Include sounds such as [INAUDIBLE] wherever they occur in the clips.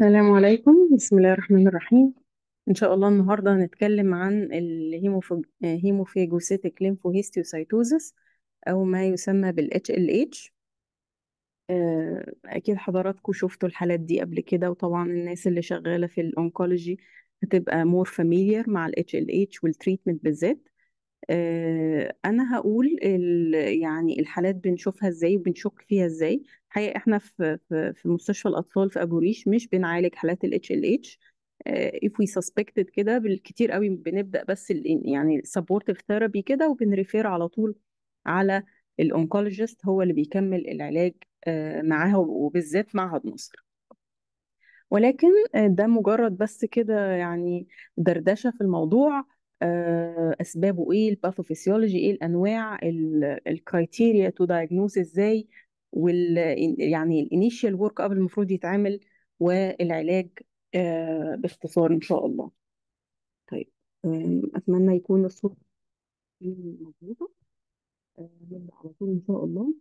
السلام عليكم بسم الله الرحمن الرحيم إن شاء الله النهاردة هنتكلم عن الهيموفيجوسيتك ليمفوهيستيوسايتوزس أو ما يسمى بال HLH آه، أكيد حضراتكم شفتوا الحالات دي قبل كده وطبعا الناس اللي شغالة في الأونكولوجي هتبقى مور فاميليار مع ال HLH والتريتمنت بالذات آه، انا هقول ال... يعني الحالات بنشوفها ازاي وبنشك فيها ازاي حقيقة احنا في في, مستشفى الاطفال في ابو ريش مش بنعالج حالات الاتش ال اتش آه، if we suspected كده بالكتير قوي بنبدا بس يعني supportive therapy كده وبنريفير على طول على الاونكولوجيست هو اللي بيكمل العلاج آه، معاها وبالذات معهد مصر ولكن ده مجرد بس كده يعني دردشة في الموضوع آه، اسبابه ايه الباثوفيسيولوجي ايه الانواع الكرايتيريا تو دايجنوز ازاي وال يعني الانيشال ورك اب المفروض يتعمل والعلاج آه، باختصار ان شاء الله طيب اتمنى يكون الصوت مظبوطه آه، نبدا على طول ان شاء الله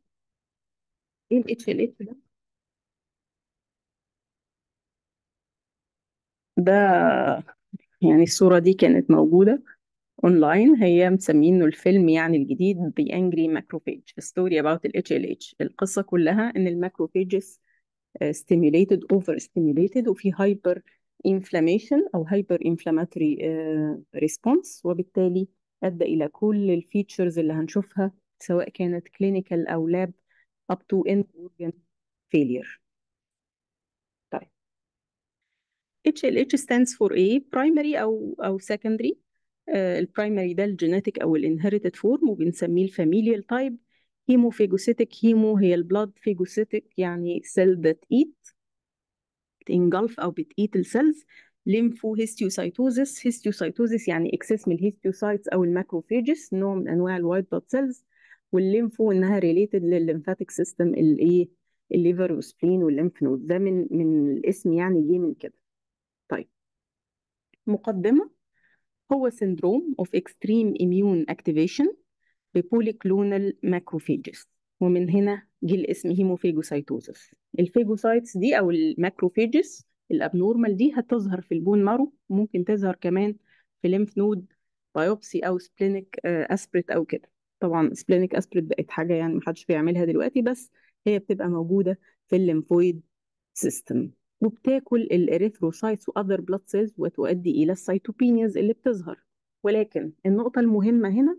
ايه الاتش ال اتش ده ده يعني الصورة دي كانت موجودة اونلاين هي مسمينه الفيلم يعني الجديد The Angry Macrophage A Story About ال HLH القصة كلها إن الماكروفيجز stimulated over stimulated وفي hyper inflammation أو hyper inflammatory response وبالتالي أدى إلى كل الفيتشرز اللي هنشوفها سواء كانت clinical أو lab up to end organ failure HLH stands for A, primary او او secondary آه، البرايمري ده الجينيتك او الانهيرتد فورم وبنسميه الفاميليال تايب هيموفيجوسيتك هيمو هي البلاد فيجوسيتك يعني سيل ذات ايت بتنجلف او بتقيت السيلز ليمفو هيستيوسايتوزيس هيستيوسايتوزيس يعني اكسس من الهيستيوسايتس او الماكروفيجز نوع من انواع الوايت بلاد سيلز والليمفو انها ريليتد للليمفاتيك سيستم الايه الليفر والسبلين والليمف نود ده من من الاسم يعني جه من كده مقدمة هو سندروم of extreme immune activation ببوليكلونال ماكروفيجز ومن هنا جه الاسم هيموفيجوسايتوزس الفيجوسايتس دي او الماكروفيجز الابنورمال دي هتظهر في البون مارو ممكن تظهر كمان في ليمف نود بايوبسي او سبلينك اسبريت آه، او كده طبعا سبلينك اسبريت بقت حاجه يعني محدش بيعملها دلوقتي بس هي بتبقى موجوده في الليمفويد سيستم وبتاكل الاريثروسايتس واذر بلاد سيلز وتؤدي الى السيتوبينياز اللي بتظهر ولكن النقطه المهمه هنا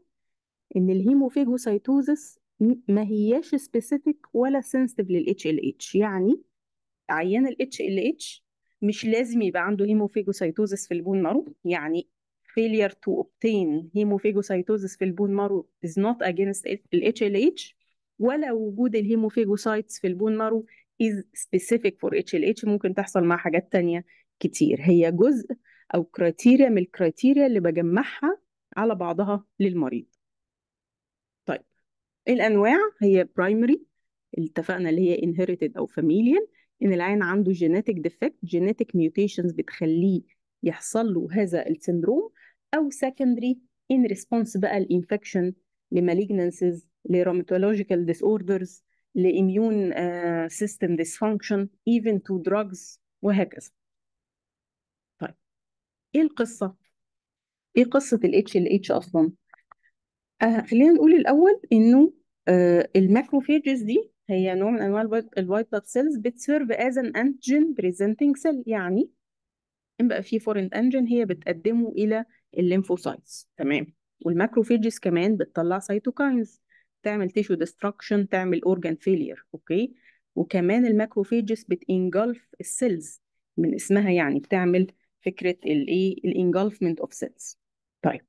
ان الهيموفيجوسايتوزس ما هياش سبيسيفيك ولا سنسيتيف للاتش ال اتش يعني عيان الاتش ال اتش مش لازم يبقى عنده هيموفيجوسايتوزس في البون مارو يعني failure to obtain هيموفيجوسايتوزس في البون مارو is not against ال HLH ولا وجود الهيموفيجوسايتس في البون مارو is specific for HLH ممكن تحصل مع حاجات تانية كتير هي جزء أو كرايتيريا من الكرايتيريا اللي بجمعها على بعضها للمريض طيب الأنواع هي primary اتفقنا اللي هي inherited أو familial إن العين عنده genetic defect genetic mutations بتخليه يحصل له هذا السندروم أو secondary in response بقى الانفكشن لمالجنانسز لروماتولوجيكال ديسوردرز لإميون سيستم ديسفانكشن even to drugs وهكذا طيب إيه القصة؟ إيه قصة الـ HLH أصلا؟ آه خلينا نقول الأول إنه آه الماكروفيجز دي هي نوع من أنواع الوايت بلاد سيلز بتسيرف از ان أنتجين بريزنتنج سيل يعني إن بقى في فورين أنجين هي بتقدمه إلى الليمفوسايتس تمام والماكروفيجز كمان بتطلع سيتوكاينز تعمل تيشو ديستراكشن تعمل اورجان فيلير اوكي وكمان الماكروفيجز بتنجلف السيلز من اسمها يعني بتعمل فكره الايه الانجلفمنت اوف سيلز طيب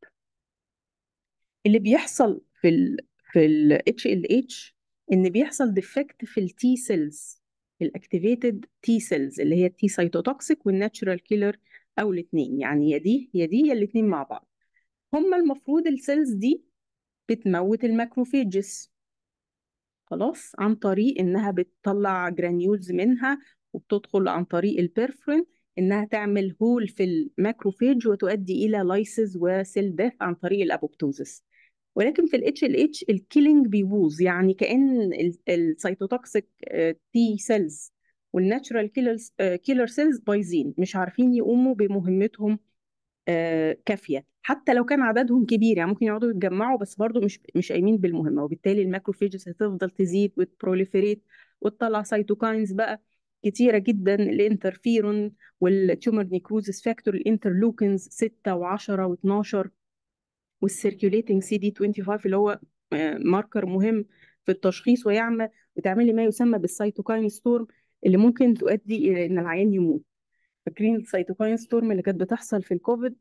اللي بيحصل في الـ في ال HLH ان بيحصل ديفكت في التي سيلز الاكتيفيتد تي سيلز اللي هي التي سيتوتوكسيك والناتشرال كيلر او الاثنين يعني يا دي يا دي يا الاثنين مع بعض هما المفروض السيلز دي بتموت الماكروفيجز خلاص عن طريق انها بتطلع جرانيولز منها وبتدخل عن طريق البرفرين انها تعمل هول في الماكروفيج وتؤدي الى لايسز وسيل ديث عن طريق الابوبتوزس ولكن في الاتش ال اتش الكيلينج بيبوظ يعني كان السيتوتوكسيك تي سيلز والناتشرال كيلر سيلز بايظين مش عارفين يقوموا بمهمتهم آه، كافيه حتى لو كان عددهم كبير يعني ممكن يقعدوا يتجمعوا بس برضه مش مش قايمين بالمهمه وبالتالي الماكروفيجز هتفضل تزيد وتبروليفريت وتطلع سيتوكاينز بقى كتيره جدا الانترفيرون والتيومر نيكروزس فاكتور الانترلوكنز 6 و10 و12 والسيركيوليتنج سي دي 25 اللي هو ماركر آه، مهم في التشخيص ويعمل وتعملي ما يسمى بالسيتوكاين ستورم اللي ممكن تؤدي الى ان العيان يموت فاكرين السيتوكاين ستورم اللي كانت بتحصل في الكوفيد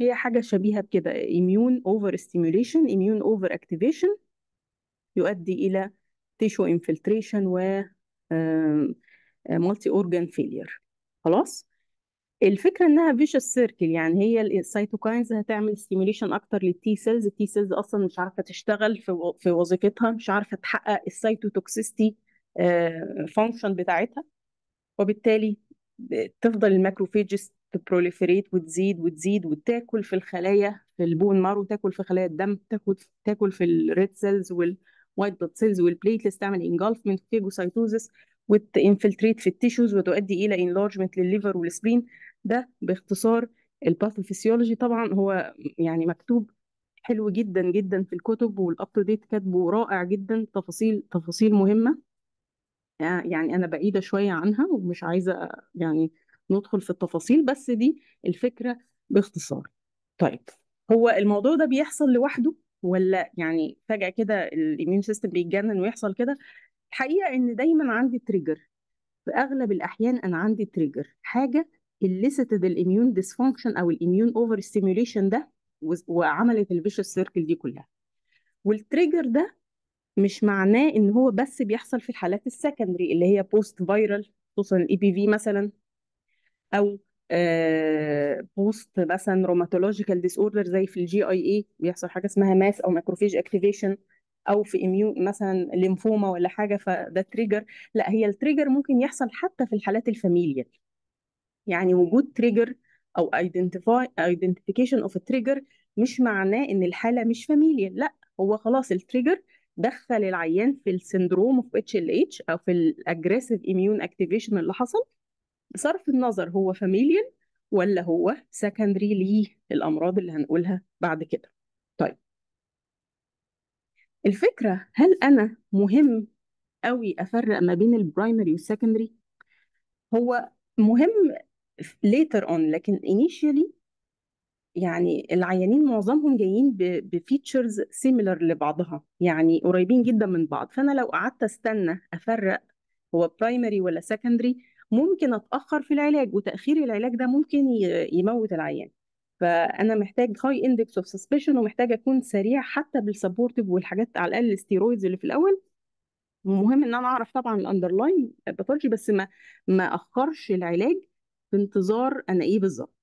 هي حاجة شبيهة بكده immune over stimulation immune over activation يؤدي إلى تيشو انفلتريشن و مالتي اورجان فيلير خلاص الفكرة إنها فيشس سيركل يعني هي السيتوكاينز هتعمل ستيميوليشن أكتر للتي سيلز التي سيلز أصلا مش عارفة تشتغل في في وظيفتها مش عارفة تحقق السيتوتوكسيستي فانكشن آه، بتاعتها وبالتالي تفضل الماكروفيجز تبروليفريت وتزيد وتزيد وتاكل في الخلايا في البون مارو تاكل في خلايا الدم تاكل تاكل في الريد سيلز والوايت بلاد سيلز والبليتلس تعمل انجلفمنت فيجوسايتوزس وتنفلتريت في التيشوز وتؤدي الى انلارجمنت للليفر والسبين ده باختصار الباثوفيسيولوجي طبعا هو يعني مكتوب حلو جدا جدا في الكتب والاب تو ديت كاتبه رائع جدا تفاصيل تفاصيل مهمه آه، يعني انا بعيده شويه عنها ومش عايزه يعني ندخل في التفاصيل بس دي الفكره باختصار طيب هو الموضوع ده بيحصل لوحده ولا يعني فجاه كده الايميون سيستم بيتجنن ويحصل كده الحقيقه ان دايما عندي تريجر في اغلب الاحيان انا عندي تريجر حاجه الليستد الاميون ديسفانكشن او الاميون اوفر ستيميوليشن ده وعملت الفيشوس سيركل دي كلها والتريجر ده مش معناه ان هو بس بيحصل في الحالات السكندري اللي هي بوست فايرال خصوصا الاي بي e في مثلا او بوست آه، مثلا روماتولوجيكال ديس اوردر زي في الجي اي اي بيحصل حاجه اسمها ماس او ماكروفيج اكتيفيشن او في اميون مثلا ليمفوما ولا حاجه فده تريجر لا هي التريجر ممكن يحصل حتى في الحالات الفاميليال يعني وجود تريجر او ايدنتيفاي ايدنتيفيكيشن اوف تريجر مش معناه ان الحاله مش فاميليال لا هو خلاص التريجر دخل العيان في السندروم اوف اتش ال اتش او في الاجريسيف اميون اكتيفيشن اللي حصل بصرف النظر هو فاميليال ولا هو سكندري ليه الامراض اللي هنقولها بعد كده طيب الفكره هل انا مهم قوي افرق ما بين البرايمري والسكندري هو مهم later on لكن initially يعني العيانين معظمهم جايين بفيتشرز سيميلر لبعضها يعني قريبين جدا من بعض فانا لو قعدت استنى افرق هو برايمري ولا سكندري ممكن اتاخر في العلاج وتاخير العلاج ده ممكن يموت العيان فانا محتاج هاي اندكس اوف سسبشن ومحتاج اكون سريع حتى بالسبورتيف والحاجات على الاقل الستيرويدز اللي في الاول مهم ان انا اعرف طبعا الاندرلاين باثولوجي بس ما ما اخرش العلاج في انتظار انا ايه بالظبط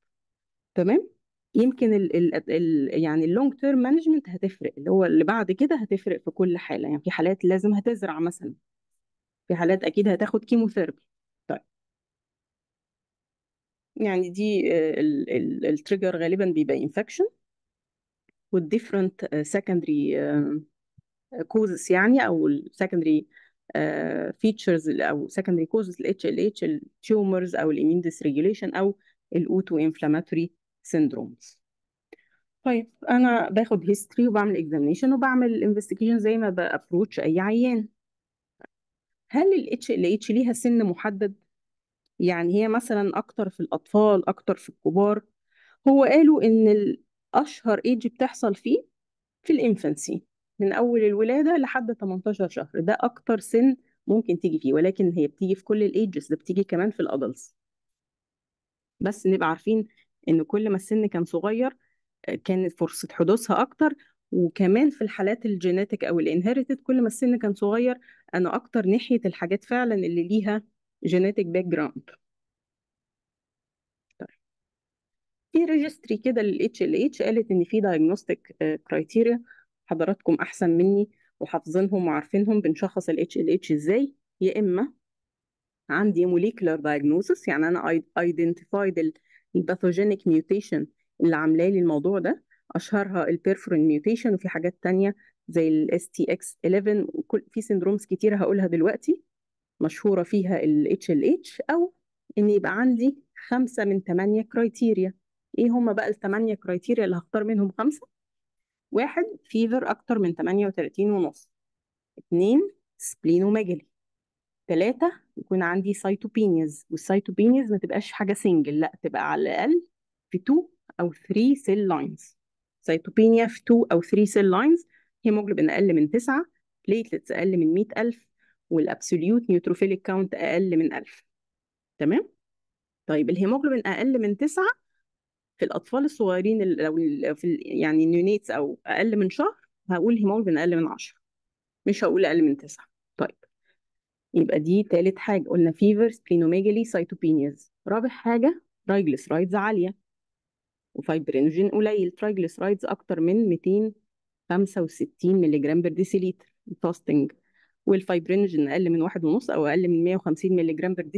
تمام يمكن الـ الـ الـ يعني اللونج تيرم مانجمنت هتفرق اللي هو اللي بعد كده هتفرق في كل حاله يعني في حالات لازم هتزرع مثلا في حالات اكيد هتاخد كيموثيرابي طيب يعني دي آه، التريجر غالبا بيبقى انفكشن والديفرنت سكندري كوزز يعني او السكندري فيتشرز آه، او سكندري كوزز الاتش ال اتش التيومرز او الامين ريجوليشن او الاوتو انفلاماتوري syndromes طيب انا باخد هيستوري وبعمل اكزامينشن وبعمل انفستيجيشن زي ما بابروتش اي عيان هل الاتش ال اتش ليها سن محدد يعني هي مثلا اكتر في الاطفال اكتر في الكبار هو قالوا ان الاشهر ايج بتحصل فيه في الانفانسي من اول الولاده لحد 18 شهر ده اكتر سن ممكن تيجي فيه ولكن هي بتيجي في كل الايدجز ده بتيجي كمان في الادلتس بس نبقى عارفين ان كل ما السن كان صغير آه، كانت فرصه حدوثها اكتر وكمان في الحالات الجيناتيك او الانهيرتد كل ما السن كان صغير انا اكتر ناحيه الحاجات فعلا اللي ليها جيناتيك باك جراوند في ريجستري كده للاتش ال اتش قالت ان في دايجنوستيك آه، كرايتيريا حضراتكم احسن مني وحافظينهم وعارفينهم بنشخص الاتش ال اتش ازاي يا اما عندي موليكولر دايجنوستس يعني انا ايدنتيفايد الباثوجينيك ميوتيشن اللي عاملاه لي الموضوع ده اشهرها البيرفورين ميوتيشن وفي حاجات تانية زي الاس تي اكس 11 وكل في سندرومز كتير هقولها دلوقتي مشهوره فيها الاتش ال اتش او ان يبقى عندي خمسه من ثمانيه كرايتيريا ايه هما بقى الثمانيه كرايتيريا اللي هختار منهم خمسه واحد فيفر اكتر من 38 ونص اتنين سبلينوميجالي ثلاثة يكون عندي سايتوبينيز والسايتوبينيز ما تبقاش حاجة سنجل لا تبقى على الأقل في 2 أو 3 سيل لاينز سيتوبينيا في 2 أو 3 سيل لاينز هيموجلوبين أقل من 9 بليتلتس أقل من 100000 والأبسوليوت نيوتروفيليك كاونت أقل من 1000 تمام طيب الهيموجلوبين أقل من 9 في الأطفال الصغيرين لو في يعني النيونيتس أو أقل من شهر هقول هيموجلوبين أقل من 10 مش هقول أقل من 9 يبقى دي تالت حاجة قلنا فيفر سبلينوميجالي سايتوبينيز رابع حاجة ترايجلسرايدز عالية وفايبرينوجين قليل ترايجلسرايدز أكتر من 265 ملي جرام بر ديسيليتر الفاستنج والفايبرينوجين أقل من واحد ونص أو أقل من 150 ملي جرام بر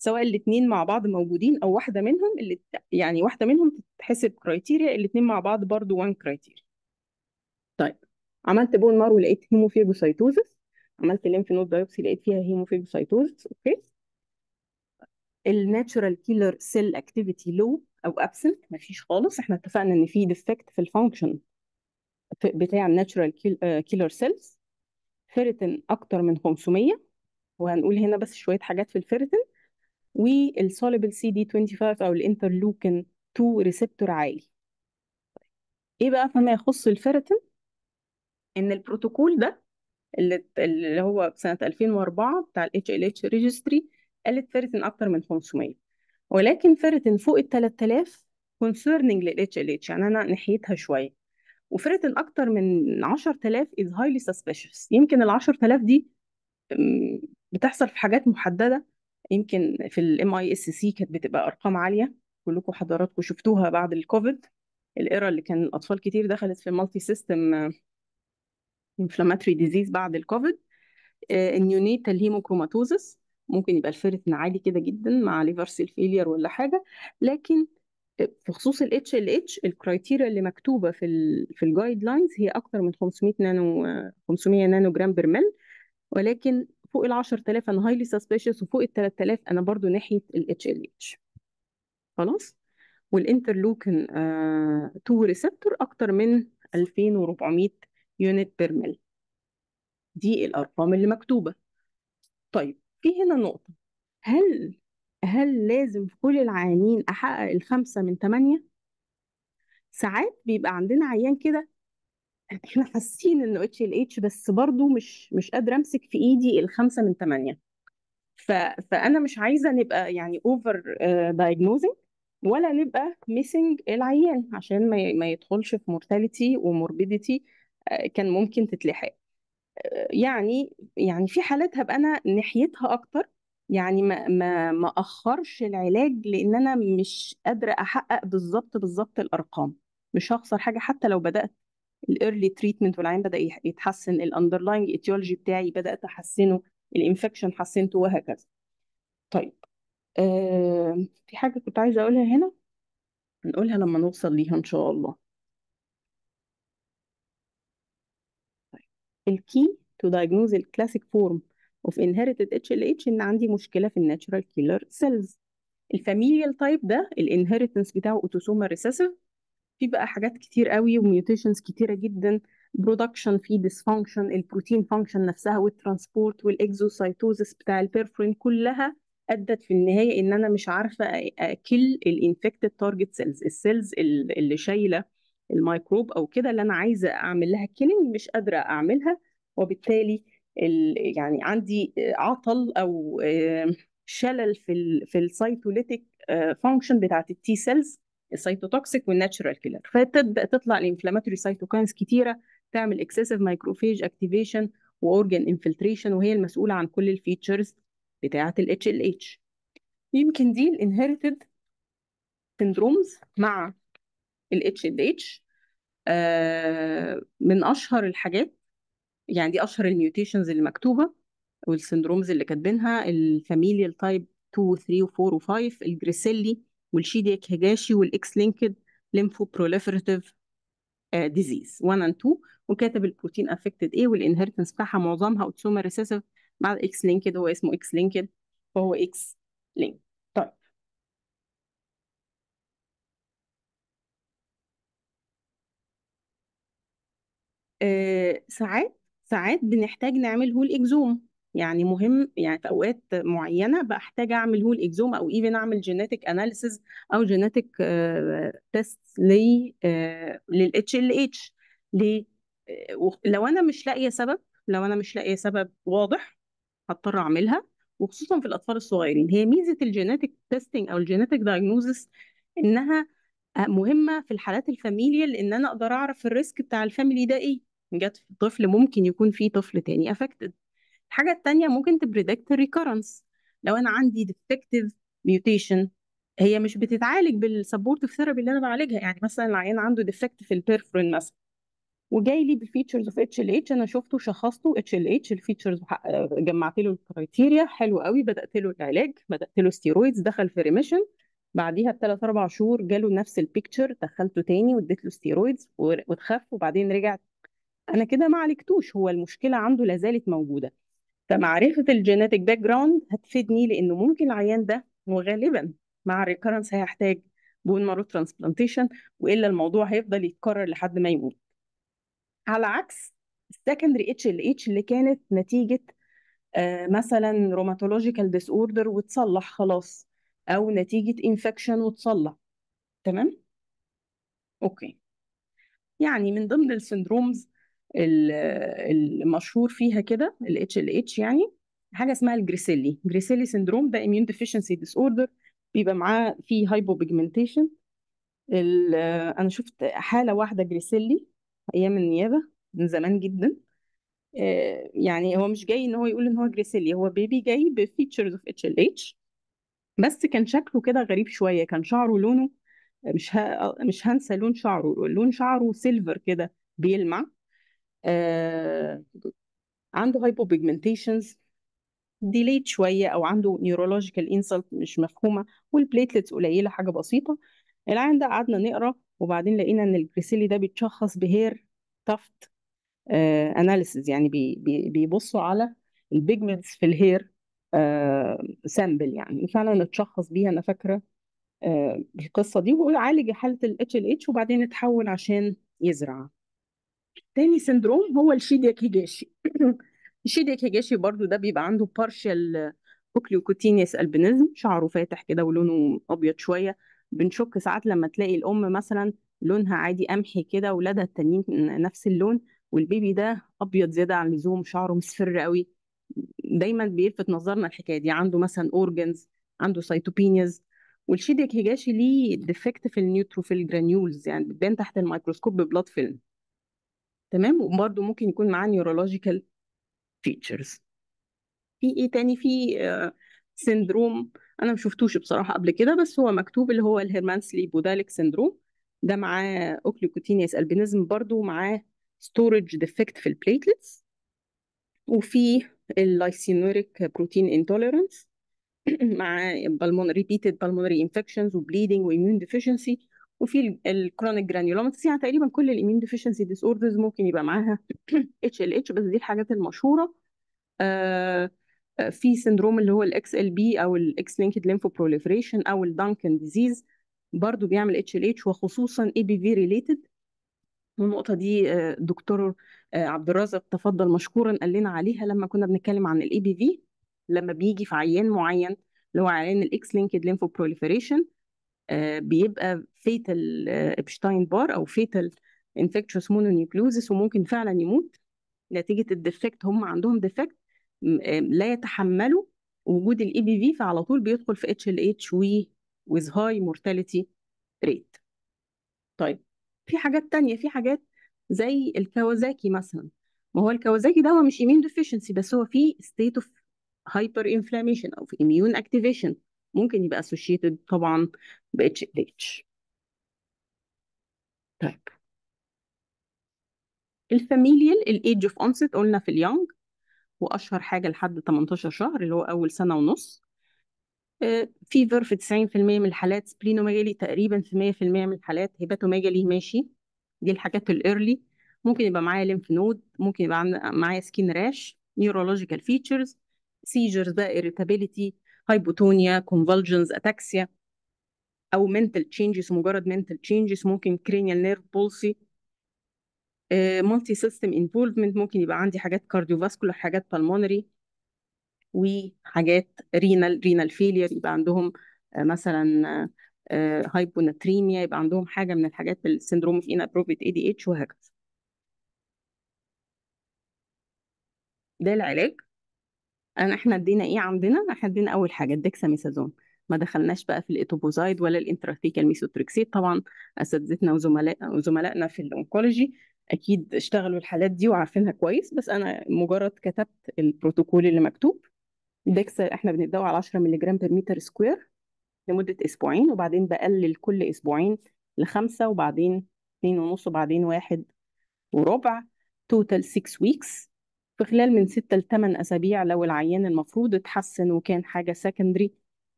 سواء الاثنين مع بعض موجودين أو واحدة منهم اللي يعني واحدة منهم تتحسب كرايتيريا الاثنين مع بعض برضو وان كرايتيريا طيب عملت بون مارو لقيت هيموفيجوسايتوزس عملت لينف نود بايوبسي لقيت فيها هيموفيجوسايتوز اوكي الناتشورال كيلر سيل اكتيفيتي لو او ابسنت مفيش خالص احنا اتفقنا ان في ديفكت في الفانكشن بتاع الناتشورال كيلر سيلز فيرتين اكتر من 500 وهنقول هنا بس شويه حاجات في الفيرتين والسوليبل سي دي 25 او الانترلوكين 2 ريسبتور عالي ايه بقى فيما يخص الفيرتين ان البروتوكول ده اللي, اللي هو سنة 2004 بتاع ال HLH Registry قالت فيرتين أكتر من 500 ولكن فيرتين فوق ال 3000 concerning لل HLH يعني أنا ناحيتها شوية وفيرتين أكتر من 10000 is highly suspicious يمكن ال 10000 دي بتحصل في حاجات محددة يمكن في الام اي اس سي كانت بتبقى ارقام عاليه كلكم حضراتكم شفتوها بعد الكوفيد الايرا اللي كان الاطفال كتير دخلت في مالتي سيستم inflammatory disease بعد الكوفيد النيونيتال آه، هيموكروماتوزس ممكن يبقى الفيرتن عالي كده جدا مع ليفر سيل فيلير ولا حاجه لكن في آه، خصوص ال اتش الكرايتيريا اللي مكتوبه في الـ في الجايد لاينز هي اكثر من 500 نانو 500 آه، نانو جرام بر مل ولكن فوق ال 10000 انا هايلي سسبيشس وفوق ال 3000 انا برضو ناحيه ال اتش خلاص والانترلوكن 2 ريسبتور اكثر من 2400 يونت بير ميل دي الأرقام اللي مكتوبة طيب في هنا نقطة هل هل لازم في كل العيانين أحقق الخمسة من تمانية؟ ساعات بيبقى عندنا عيان كده احنا حاسين انه اتش ال اتش بس برضه مش مش قادره امسك في ايدي الخمسه من ثمانيه ف... فانا مش عايزه نبقى يعني اوفر آه، دايجنوزنج ولا نبقى ميسنج العيان عشان ما, ما يدخلش في مورتاليتي وموربيديتي كان ممكن تتلحق يعني يعني في حالات هبقى انا ناحيتها اكتر يعني ما ما ما اخرش العلاج لان انا مش قادره احقق بالظبط بالظبط الارقام مش هخسر حاجه حتى لو بدات الايرلي تريتمنت والعين بدا يتحسن الاندرلاينج ايتيولوجي بتاعي بدات احسنه الانفكشن حسنته وهكذا طيب آه في حاجه كنت عايزه اقولها هنا نقولها لما نوصل ليها ان شاء الله الكي تو diagnose الكلاسيك فورم اوف انهيرتد اتش ال اتش ان عندي مشكله في الناتشرال كيلر سيلز الفاميليال تايب ده الانهيرتنس بتاعه اوتوسوما ريسيسيف في بقى حاجات كتير قوي وميوتيشنز كتيره جدا برودكشن في ديسفانكشن البروتين فانكشن نفسها والترانسبورت والاكزوسايتوزيس بتاع البيرفرين كلها ادت في النهايه ان انا مش عارفه اكل الانفكتد تارجت سيلز السيلز اللي شايله الميكروب او كده اللي انا عايزه اعمل لها كيلينج مش قادره اعملها وبالتالي يعني عندي عطل او شلل في الـ في السيتوليتيك فانكشن آه، بتاعت التي سيلز السيتوتوكسيك والناتشرال كيلر فتبدا تطلع الانفلاماتوري سايتوكاينز كتيره تعمل اكسسيف مايكروفيج اكتيفيشن واورجان انفلتريشن وهي المسؤوله عن كل الفيتشرز بتاعه الاتش ال اتش يمكن دي الانهيرتد سندرومز مع H ال H آه، من اشهر الحاجات يعني دي اشهر الميوتيشنز اللي مكتوبه والسندرومز اللي كاتبينها الفاميليال تايب 2 و 3 و 4 و 5 الجريسيلي والشيديك هيجاشي والاكس لينكد ليمفو بروليفريتيف ديزيز 1 and 2 وكاتب البروتين افكتد ايه والانهرتنس بتاعها معظمها اوتسوما ريسيسيف مع الاكس لينكد هو اسمه اكس لينكد فهو اكس لينك آه، ساعات ساعات بنحتاج نعمل هول اكزوم يعني مهم يعني في اوقات معينه بحتاج اعمل هول اكزوم او ايفن اعمل جينيتك اناليسز او جينيتك تيست لي للاتش ال اتش ليه آه، لو انا مش لاقيه سبب لو انا مش لاقيه سبب واضح هضطر اعملها وخصوصا في الاطفال الصغيرين هي ميزه الجينيتك تيستنج او الجينيتك دايجنوزس انها آه، مهمه في الحالات الفاميليا لان انا اقدر اعرف الريسك بتاع الفاميلي ده ايه جت في طفل ممكن يكون في طفل تاني affected الحاجة التانية ممكن تبريدكت ريكورنس لو أنا عندي ديفكتيف ميوتيشن هي مش بتتعالج بالسبورتيف ثيرابي اللي انا بعالجها يعني مثلا العيان عنده ديفكت في البيرفرين مثلا وجاي لي بالفيتشرز اوف اتش ال اتش انا شفته شخصته اتش ال اتش الفيتشرز جمعت له الكرايتيريا حلو قوي بدات له العلاج بدات له ستيرويدز دخل في ريميشن بعديها بثلاث اربع شهور جاله نفس البيكتشر دخلته تاني واديت له ستيرويدز واتخف وبعدين رجع انا كده ما عالجتوش هو المشكله عنده لا زالت موجوده فمعرفه الجيناتيك باك جراوند هتفيدني لانه ممكن العيان ده وغالبا مع الريكرنس هيحتاج بون مارو ترانسبلانتيشن والا الموضوع هيفضل يتكرر لحد ما يموت على عكس السكندري اتش ال اتش اللي كانت نتيجه آه، مثلا روماتولوجيكال ديس اوردر وتصلح خلاص او نتيجه انفكشن وتصلح تمام اوكي يعني من ضمن السندرومز المشهور فيها كده ال HLH يعني حاجه اسمها الجريسيلي جريسيلي سندروم ده اميون ديفيشنسي ديس اوردر بيبقى معاه فيه هايبو بيجمنتيشن انا شفت حاله واحده جريسيلي ايام النيابه من زمان جدا آه، يعني هو مش جاي ان هو يقول ان هو جريسيلي هو بيبي جاي بفيتشرز اوف اتش ال اتش بس كان شكله كده غريب شويه كان شعره لونه مش ه... مش هنسى لون شعره لون شعره سيلفر كده بيلمع آه، عنده هايبو بيجمنتيشنز ديليت شويه او عنده نيورولوجيكال انسلت مش مفهومه والبليتلتس قليله حاجه بسيطه العين ده قعدنا نقرا وبعدين لقينا ان الجريسيلي ده بيتشخص بهير تافت اناليسز يعني بي بي بيبصوا على البيجمنتس في الهير آه، سامبل يعني فعلا اتشخص بيها انا فاكره آه، القصه دي وعالج حاله الاتش ال اتش وبعدين اتحول عشان يزرع تاني سندروم هو الشيدياك هيجاشي [CLEARS THROAT] الشيدياك هيجاشي برضو ده بيبقى عنده بارشال اوكليوكوتينيس البينزم شعره فاتح كده ولونه ابيض شويه بنشك ساعات لما تلاقي الام مثلا لونها عادي قمحي كده ولادها التانيين نفس اللون والبيبي ده ابيض زياده عن اللزوم شعره مصفر قوي دايما بيلفت نظرنا الحكايه دي عنده مثلا اورجنز عنده سايتوبينيز والشيدياك هيجاشي ليه ديفكت في النيوتروفيل جرانيولز يعني بتبان تحت الميكروسكوب ببلاد فيلم تمام وبرده ممكن يكون معاه نيورولوجيكال فيتشرز في ايه تاني في سندروم آه، انا ما شفتوش بصراحه قبل كده بس هو مكتوب اللي هو الهيرمانسلي بوداليك سندروم ده معاه اوكليكوتينيس البينزم برضو معاه ستورج ديفكت في البليتلتس وفي اللايسينوريك بروتين انتوليرنس مع بالمون ريبيتد بالمونري انفكشنز وبليدنج واميون ديفيشنسي وفي الكرونيك جرانيولوماتس يعني تقريبا كل الامين ديفيشنسي ديس اوردرز ممكن يبقى معاها اتش ال اتش بس دي الحاجات المشهوره آه، آه، في سندروم اللي هو الاكس ال بي او الاكس لينكد ليمفو بروليفريشن او الدانكن ديزيز برضه بيعمل اتش ال اتش وخصوصا اي بي في ريليتد والنقطه دي آه، دكتور عبد الرازق تفضل مشكورا قال لنا عليها لما كنا بنتكلم عن الاي بي في لما بيجي في عيان معين اللي هو عيان الاكس لينكد ليمفو بروليفريشن آه، بيبقى فيتال ابشتاين بار او فيتال انفكتشوس مونونيوكلوزس وممكن فعلا يموت نتيجه الديفكت هم عندهم ديفكت آه، لا يتحملوا وجود الاي بي في فعلى طول بيدخل في اتش ال اتش وي ويز هاي مورتاليتي ريت طيب في حاجات تانية في حاجات زي الكوازاكي مثلا ما هو الكوازاكي ده هو مش اميون ديفيشنسي بس هو فيه ستيت اوف هايبر انفلاميشن او في اميون اكتيفيشن ممكن يبقى associated طبعا ب HLH طيب الفاميليال الايدج اوف اونست قلنا في اليونج واشهر حاجه لحد 18 شهر اللي هو اول سنه ونص فيفر آه، في 90% من الحالات سبلينوميجالي تقريبا في 100% من الحالات هيباتوميجالي ماشي دي الحاجات الايرلي ممكن يبقى معايا لينف نود ممكن يبقى معايا سكين راش نيورولوجيكال فيتشرز سيجرز بقى اريتابيليتي هايبوتونيا كونفولجنز اتاكسيا او منتل تشينجز مجرد منتل تشينجز ممكن كرينيال نيرف بولسي مالتي سيستم انفولفمنت ممكن يبقى عندي حاجات كارديوفاسكولار حاجات بالمونري وحاجات رينال رينال فيلير يبقى عندهم آه، مثلا هايبوناتريميا آه، يبقى عندهم حاجه من الحاجات السندروم اوف انابروبيت اي دي اتش وهكذا ده العلاج انا احنا ادينا ايه عندنا احنا ادينا اول حاجه الدكساميثازون ما دخلناش بقى في الاتوبوزايد ولا الانتراتيكال ميثوتريكسيت طبعا اساتذتنا وزملاء وزملائنا في الانكولوجي اكيد اشتغلوا الحالات دي وعارفينها كويس بس انا مجرد كتبت البروتوكول اللي مكتوب دكسا احنا بنبداوا على 10 مللي جرام بير متر سكوير لمده اسبوعين وبعدين بقلل كل اسبوعين لخمسه وبعدين اثنين ونص وبعدين واحد وربع توتال 6 ويكس في خلال من ستة لثمان أسابيع لو العيان المفروض اتحسن وكان حاجة سكندري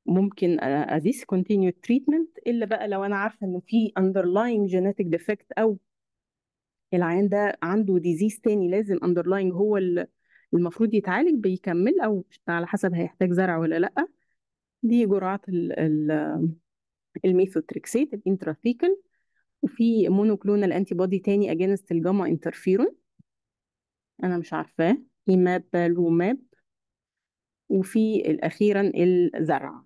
ممكن أديس كونتينيو تريتمنت إلا بقى لو أنا عارفة إن في اندرلاين جينيتك ديفكت أو العيان ده عنده ديزيز تاني لازم اندرلاين هو المفروض يتعالج بيكمل أو على حسب هيحتاج زرع ولا لأ دي جرعات الميثوتريكسيت الانتراثيكل وفي مونوكلونال انتي بودي تاني اجينست الجاما انترفيرون أنا مش عارفاه إيمابالوماب وفي أخيرا الزرع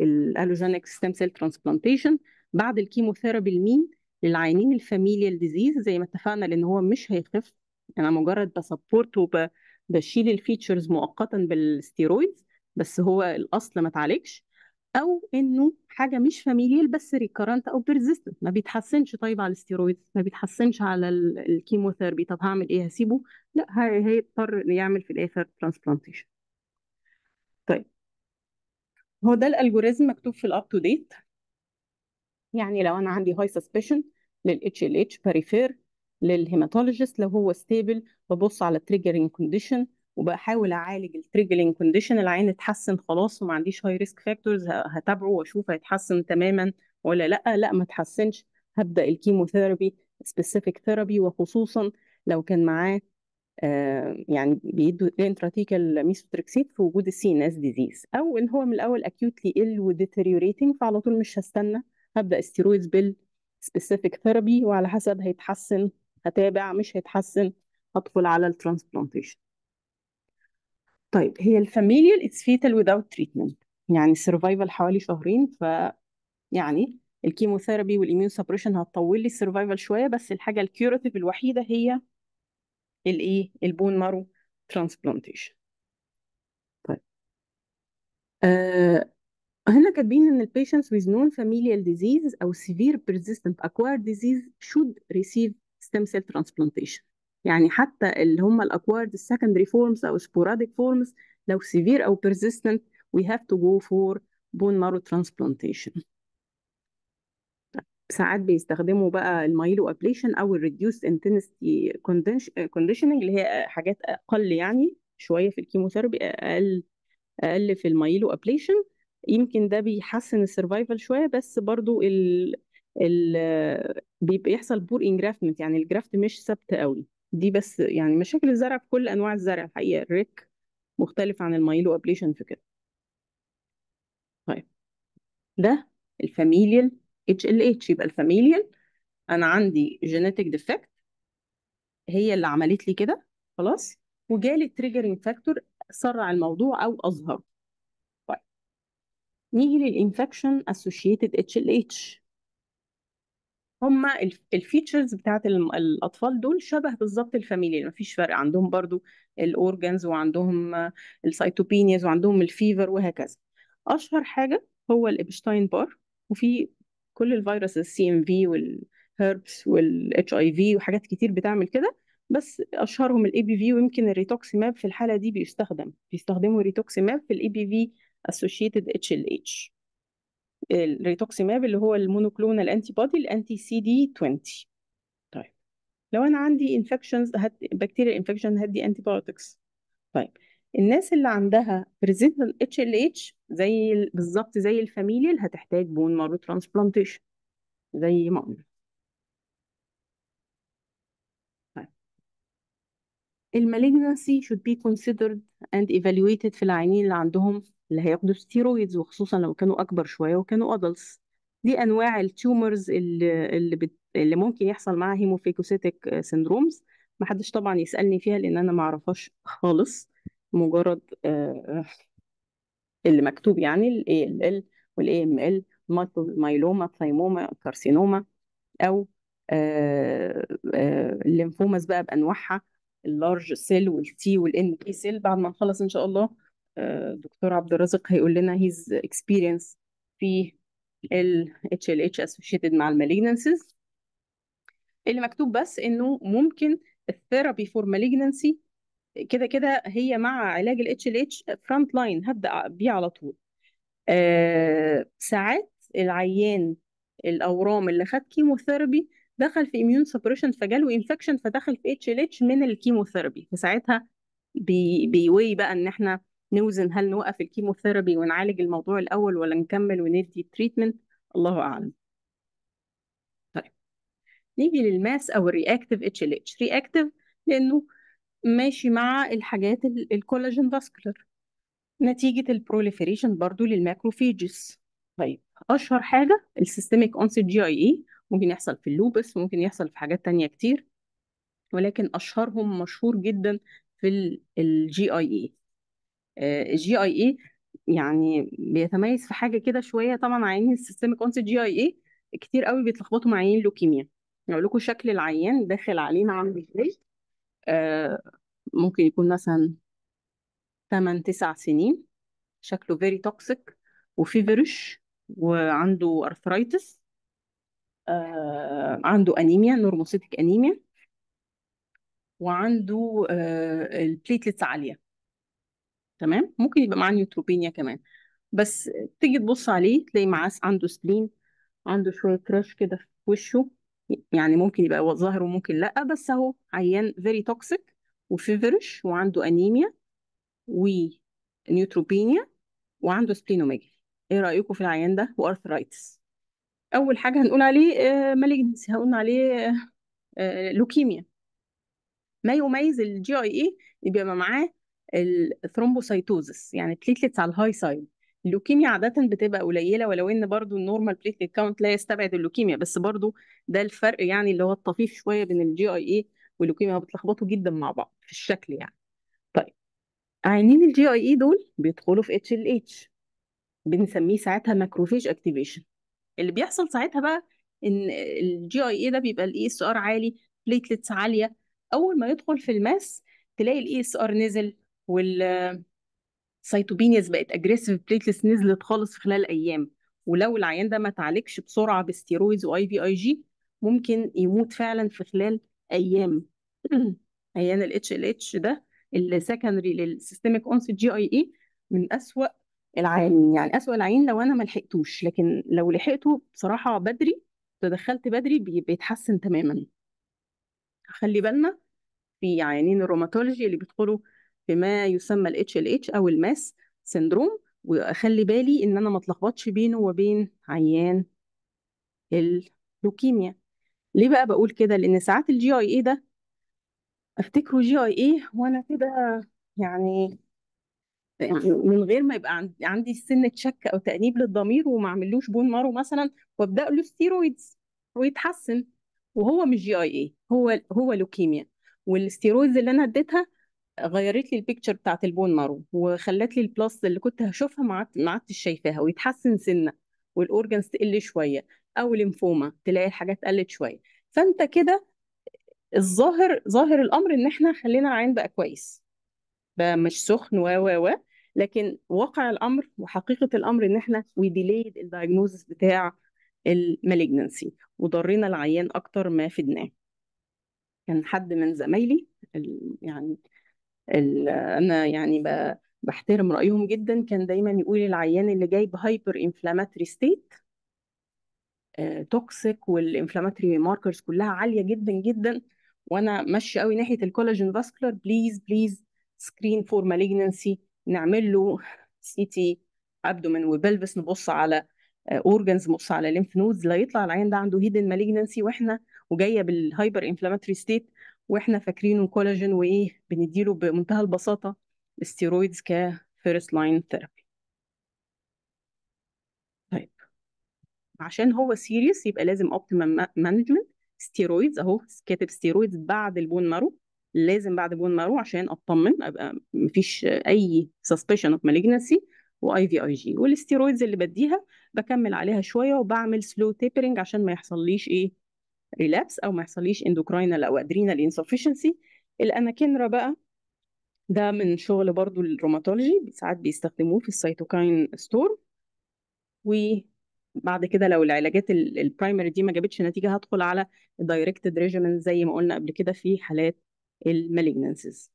الألوجينيك ستيم سيل ترانسبلانتيشن بعد الكيموثيرابي لمين؟ للعينين الفاميليال ديزيز زي ما اتفقنا لأن هو مش هيخف أنا مجرد بسبورت وبشيل الفيتشرز مؤقتا بالستيرويدز بس هو الأصل ما اتعالجش او انه حاجه مش فاميليال بس ريكارنت او بيرزيستنت ما بيتحسنش طيب على الستيرويد ما بيتحسنش على الكيموثيرابي طب هعمل ايه هسيبه لا هيضطر يعمل في الاخر ترانسبلانتيشن طيب هو ده الالجوريزم مكتوب في الاب تو ديت يعني لو انا عندي هاي سسبشن اتش ال اتش بريفير للهيماتولوجيست لو هو ستيبل ببص على التريجرينج كونديشن وبحاول اعالج التريجلينج كونديشن العين اتحسن خلاص وما عنديش هاي ريسك فاكتورز هتابعه واشوف هيتحسن تماما ولا لا لا ما اتحسنش هبدا الكيموثيرابي سبيسيفيك ثيرابي وخصوصا لو كان معاه آه يعني بيدوا انتراتيكال ميسوتريكسيت في وجود السي ان اس ديزيز او ان هو من الاول اكيوتلي ال وديتيريوريتنج فعلى طول مش هستنى هبدا ستيرويدز بال سبيسيفيك ثيرابي وعلى حسب هيتحسن هتابع مش هيتحسن هدخل على الترانسبلانتيشن طيب هي الفاميليال اتس فيتال without تريتمنت يعني السرفايفل حوالي شهرين ف يعني الكيموثيرابي والاميون سبريشن هتطول لي السرفايفل شويه بس الحاجه الكيوراتيف الوحيده هي الايه البون مارو ترانسبلانتيشن طيب آه هنا كاتبين ان البيشنتس with known familial disease او severe persistent acquired disease should receive stem cell transplantation يعني حتى اللي هم الاكوارد السكندري فورمز او سبوراديك فورمز لو سيفير او persistent وي هاف تو جو فور بون مارو ترانسبلانتيشن ساعات بيستخدموا بقى المايلو ابليشن او الريديوس انتنسيتي كونديشننج اللي هي حاجات اقل يعني شويه في الكيموثيرابي اقل اقل في المايلو ابليشن يمكن ده بيحسن السرفايفل شويه بس برضو ال ال بيحصل بور انجرافتمنت يعني الجرافت مش ثابت قوي دي بس يعني مشاكل الزرع في كل انواع الزرع الحقيقه الريك مختلف عن المايلو ابليشن في كده طيب ده الفاميليال اتش ال اتش يبقى الفاميليال انا عندي جينيتك ديفكت هي اللي عملت لي كده خلاص وجالي تريجرنج فاكتور سرع الموضوع او اظهره طيب نيجي للانفكشن اسوشيتد اتش ال اتش هم الفيتشرز بتاعت الاطفال دول شبه بالظبط الفاميلي يعني مفيش فرق عندهم برضو الاورجنز وعندهم السيتوبينيز وعندهم الفيفر وهكذا اشهر حاجه هو الابشتاين بار وفي كل الفيروس السي ام في والهيربس والاتش اي في وحاجات كتير بتعمل كده بس اشهرهم الاي بي في ويمكن الريتوكسيماب في الحاله دي بيستخدم بيستخدموا ماب في الاي بي في اسوشيتد اتش ال اتش الريتوكسيماب اللي هو المونوكلونال الانتي بودي الانتي سي دي 20 طيب لو انا عندي انفكشنز هد بكتيريا انفكشن هدي انتي بايوتكس طيب الناس اللي عندها بريزنتال اتش ال اتش زي بالظبط زي الفاميليال هتحتاج بون مارو ترانسبلانتيشن زي ما قلنا المالجنسي should be considered and evaluated في العينين اللي عندهم اللي هياخدوا ستيرويدز وخصوصا لو كانوا أكبر شوية وكانوا adults دي أنواع التيومرز اللي, اللي, بت... اللي ممكن يحصل معاها هيموفيكوسيتك سيندرومز حدش طبعا يسألني فيها لأن أنا ما اعرفهاش خالص مجرد آه، آه، اللي مكتوب يعني ال ALL وال AML مايلوما ثايموما كارسينوما أو الليمفوماس آه، بقى بأنواعها اللارج سيل والتي والان بي سيل بعد ما نخلص ان شاء الله آه، دكتور عبد الرازق هيقول لنا هيز اكسبيرينس في ال HLH اسوشيتد مع الماليجنانسز اللي مكتوب بس انه ممكن الثيرابي فور ماليجنانسي كده كده هي مع علاج ال HLH فرونت لاين هبدأ بيه على طول آه، ساعات العيان الاورام اللي خد كيموثيرابي دخل في اميون سبريشن فجاله انفكشن فدخل في اتش ال اتش من الكيموثيرابي فساعتها بيوي بقى ان احنا نوزن هل نوقف الكيموثيرابي ونعالج الموضوع الاول ولا نكمل وندي تريتمنت الله اعلم طيب نيجي للماس او الرياكتيف اتش ال اتش رياكتيف لانه ماشي مع الحاجات الكولاجين فاسكولار نتيجة البروليفريشن برضو للماكروفيجز طيب أشهر حاجة السيستميك اونسيت جي أي إي ممكن يحصل في اللوبس ممكن يحصل في حاجات تانية كتير ولكن أشهرهم مشهور جدا في الجي اي اي الجي e. اي آه، اي e يعني بيتميز في حاجة كده شوية طبعا عيانين السيستميك اونست جي اي اي e كتير قوي بيتلخبطوا مع عيانين لوكيميا يقول لكم شكل العيان داخل علينا عامل ازاي آه ممكن يكون مثلا 8 9 سنين شكله فيري توكسيك وفيفرش وعنده ارثرايتس آه، عنده انيميا نورموسيتك انيميا وعنده آه، البليتلتس عاليه تمام ممكن يبقى معاه نيوتروبينيا كمان بس تيجي تبص عليه تلاقي معاه عنده سبين عنده شويه كراش كده في وشه يعني ممكن يبقى ظاهر وممكن لا بس اهو عيان فيري توكسيك وفيفرش وعنده انيميا ونيوتروبينيا وعنده سبلينوميجالي ايه رايكم في العيان ده وارثرايتس أول حاجة هنقول عليه آه، مالجنسي هنقول عليه آه، آه، لوكيميا ما يميز الجي اي اي بيبقى معاه الثرومبوسايتوزس يعني بليتلتس على الهاي سايد اللوكيميا عادة بتبقى قليلة ولو إن برضو النورمال بليتلت كاونت لا يستبعد اللوكيميا بس برضو ده الفرق يعني اللي هو الطفيف شوية بين الجي اي اي واللوكيميا بتلخبطوا جدا مع بعض في الشكل يعني طيب عينين الجي اي اي دول بيدخلوا في اتش ال اتش بنسميه ساعتها ماكروفيج اكتيفيشن اللي بيحصل ساعتها بقى ان الجي اي اي ده بيبقى الاي اس e ار عالي بليتلتس عاليه اول ما يدخل في الماس تلاقي الاي اس e ار نزل والسيتوبينياز بقت اجريسيف بليتلتس نزلت خالص في خلال ايام ولو العيان ده ما تعالجش بسرعه باستيرويدز واي في اي جي ممكن يموت فعلا في خلال ايام [CLEARS THROAT] عيان الاتش ال اتش ده السكندري للسيستميك اونس جي اي اي من اسوأ العين يعني أسوأ العين لو أنا ما لحقتوش لكن لو لحقته بصراحة بدري تدخلت بدري بيتحسن تماما خلي بالنا في عيانين الروماتولوجي اللي بيدخلوا في ما يسمى ال HLH أو الماس سندروم وأخلي بالي إن أنا ما اتلخبطش بينه وبين عيان اللوكيميا ليه بقى بقول كده لأن ساعات الجي أي إيه ده أفتكره جي أي إيه وأنا كده يعني نعم. من غير ما يبقى عندي سنه شك او تانيب للضمير وما اعملوش بون مارو مثلا وابدا له ستيرويدز ويتحسن وهو مش جي اي اي هو هو لوكيميا والستيرويدز اللي انا اديتها غيرت لي البيكتشر بتاعت البون مارو وخلت لي البلس اللي كنت هشوفها ما عدتش شايفاها ويتحسن سنه والاورجنز تقل شويه او ليمفوما تلاقي الحاجات قلت شويه فانت كده الظاهر ظاهر الامر ان احنا خلينا العين بقى كويس بقى مش سخن و و و لكن واقع الامر وحقيقه الامر ان احنا وي ديليد الدايجنوزس بتاع المالجنسي وضرينا العيان اكتر ما فدناه كان حد من زمايلي يعني انا يعني بحترم رايهم جدا كان دايما يقول العيان اللي جاي بهايبر انفلاماتري ستيت توكسيك والانفلاماتري ماركرز كلها عاليه جدا جدا وانا ماشيه قوي ناحيه الكولاجين فاسكولار بليز بليز سكرين فور مالجنسي نعمل له سي تي ابدومن وبلبس نبص على اورجنز آه، نبص على ليمف نودز لا يطلع العين ده عنده هيدن مالجنسي واحنا وجايه بالهايبر انفلاماتوري ستيت واحنا فاكرينه كولاجين وايه بنديله بمنتهى البساطه الستيرويدز كفيرست لاين ثيرابي طيب عشان هو سيريس يبقى لازم اوبتيمم مانجمنت ستيرويدز اهو كاتب ستيرويدز بعد البون مارو لازم بعد بون مارو عشان اطمن ابقى مفيش اي سسبشن اوف مالجنسي واي في اي جي والستيرويدز اللي بديها بكمل عليها شويه وبعمل سلو تيبرنج عشان ما يحصليش ايه ريلابس او ما يحصليش اندوكراينال او ادرينال انسفشنسي الاناكينرا بقى ده من شغل برضو الروماتولوجي ساعات بيستخدموه في السيتوكاين ستور وبعد كده لو العلاجات البرايمري دي ما جابتش نتيجه هدخل على الدايركتد ريجيمن زي ما قلنا قبل كده في حالات المالجنانسيز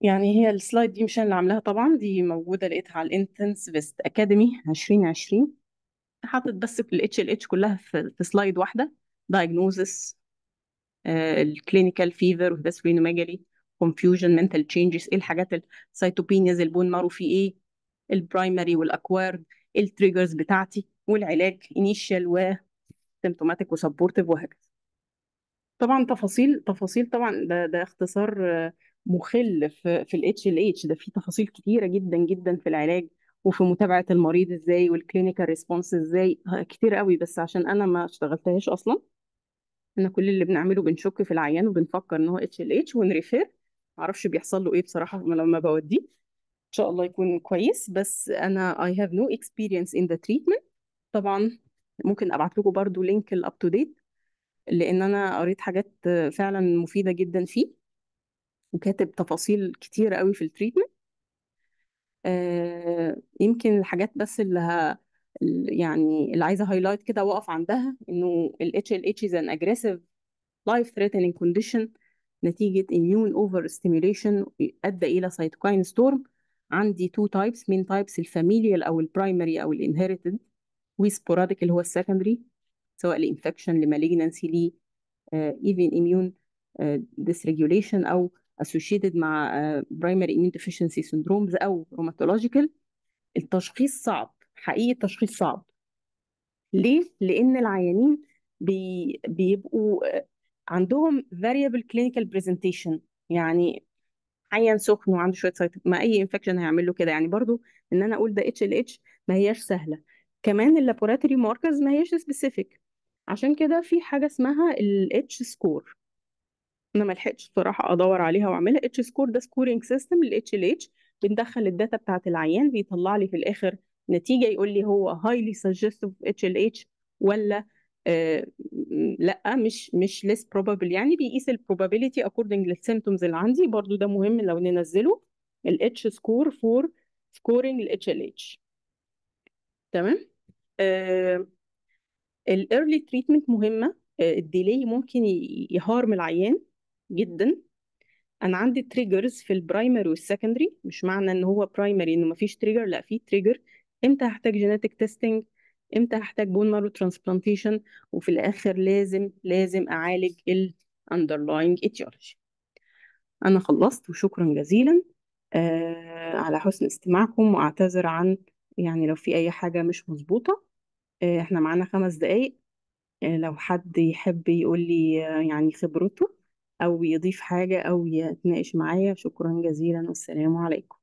يعني هي السلايد دي مش انا اللي عاملاها طبعا دي موجوده لقيتها على الانتنسيفست اكاديمي 2020 حاطط بس في الاتش ال اتش كلها في, في سلايد واحده دايجنوزس الكلينيكال فيفر وهباس رينوميجالي كونفيوجن منتال تشينجز ايه الحاجات السيتوبينياز البون مارو في ايه البرايمري والاكوارد التريجرز بتاعتي والعلاج انيشال و سيمبتوماتيك وسبورتيف وهكذا طبعًا تفاصيل تفاصيل طبعًا ده ده اختصار آه، مُخِل في في الاتش ال اتش ده في تفاصيل كتيرة جدًا، جدًا في العلاج، وفي متابعة المريض إزاي والكلينيكال ريسبونس إزاي، آه، كتير قوي بس عشان أنا ما اشتغلتهاش أصلًا، إحنا كل اللي بنعمله بنشُك في العيان وبنفكّر إن هو اتش اتش ونريفير ما أعرفش بيحصل له إيه بصراحة لمّا بوديه إن شاء الله يكون كويس، بس أنا اي هاف نو اكسبيرينس ان ذا تريتمنت طبعًا ممكن أبعت لكم برده لينك الاب تو ديت لان انا قريت حاجات فعلا مفيده جدا فيه وكاتب تفاصيل كتير قوي في التريتمنت آه، يمكن الحاجات بس اللي ها يعني اللي عايزه هايلايت كده واقف عندها انه ال HLH is an aggressive life threatening condition نتيجة immune over stimulation أدى إلى cytokine storm عندي two types من types الفاميليال أو البرايمري أو الانهيرتد وسبوراديك اللي هو السكندري سواء لانفكشن لمالجنسي لي ايفن اميون ديسريجوليشن او اسوشيتد مع برايمري اميون ديفيشنسي سندرومز او روماتولوجيكال التشخيص صعب حقيقي التشخيص صعب ليه؟ لان العيانين بي بيبقوا آه، عندهم variable clinical presentation يعني عيان سخن وعنده شويه سايت ما اي انفكشن هيعمل له كده يعني برضو ان انا اقول ده اتش ال اتش ما هياش سهله كمان اللابوراتوري ماركرز ما هياش سبيسيفيك عشان كده في حاجة اسمها الاتش سكور انا ملحقتش الصراحة بصراحة ادور عليها واعملها اتش سكور ده سكورينج سيستم للاتش ال اتش بندخل الداتا بتاعة العيان بيطلع لي في الاخر نتيجة يقول لي هو هايلي suggestive اتش ال اتش ولا آه لا مش مش less probable يعني بيقيس ال probability according symptoms اللي عندي برضو ده مهم لو ننزله ال H score for scoring ال HLH تمام آه الايرلي تريتمنت مهمه آه، الديلي ممكن يهارم العيان جدا انا عندي تريجرز في البرايمري والسكندري مش معنى ان هو برايمري انه مفيش تريجر لا في تريجر امتى هحتاج جينيتك تيستينج امتى هحتاج بون مارو ترانسبلانتيشن وفي الاخر لازم لازم اعالج الاندرلاينج ايتيولوجي انا خلصت وشكرا جزيلا آه، على حسن استماعكم واعتذر عن يعني لو في اي حاجه مش مظبوطه آه، احنا معانا خمس دقايق آه، لو حد يحب يقول لي آه، يعني خبرته او يضيف حاجة او يتناقش معايا شكرا جزيلا والسلام عليكم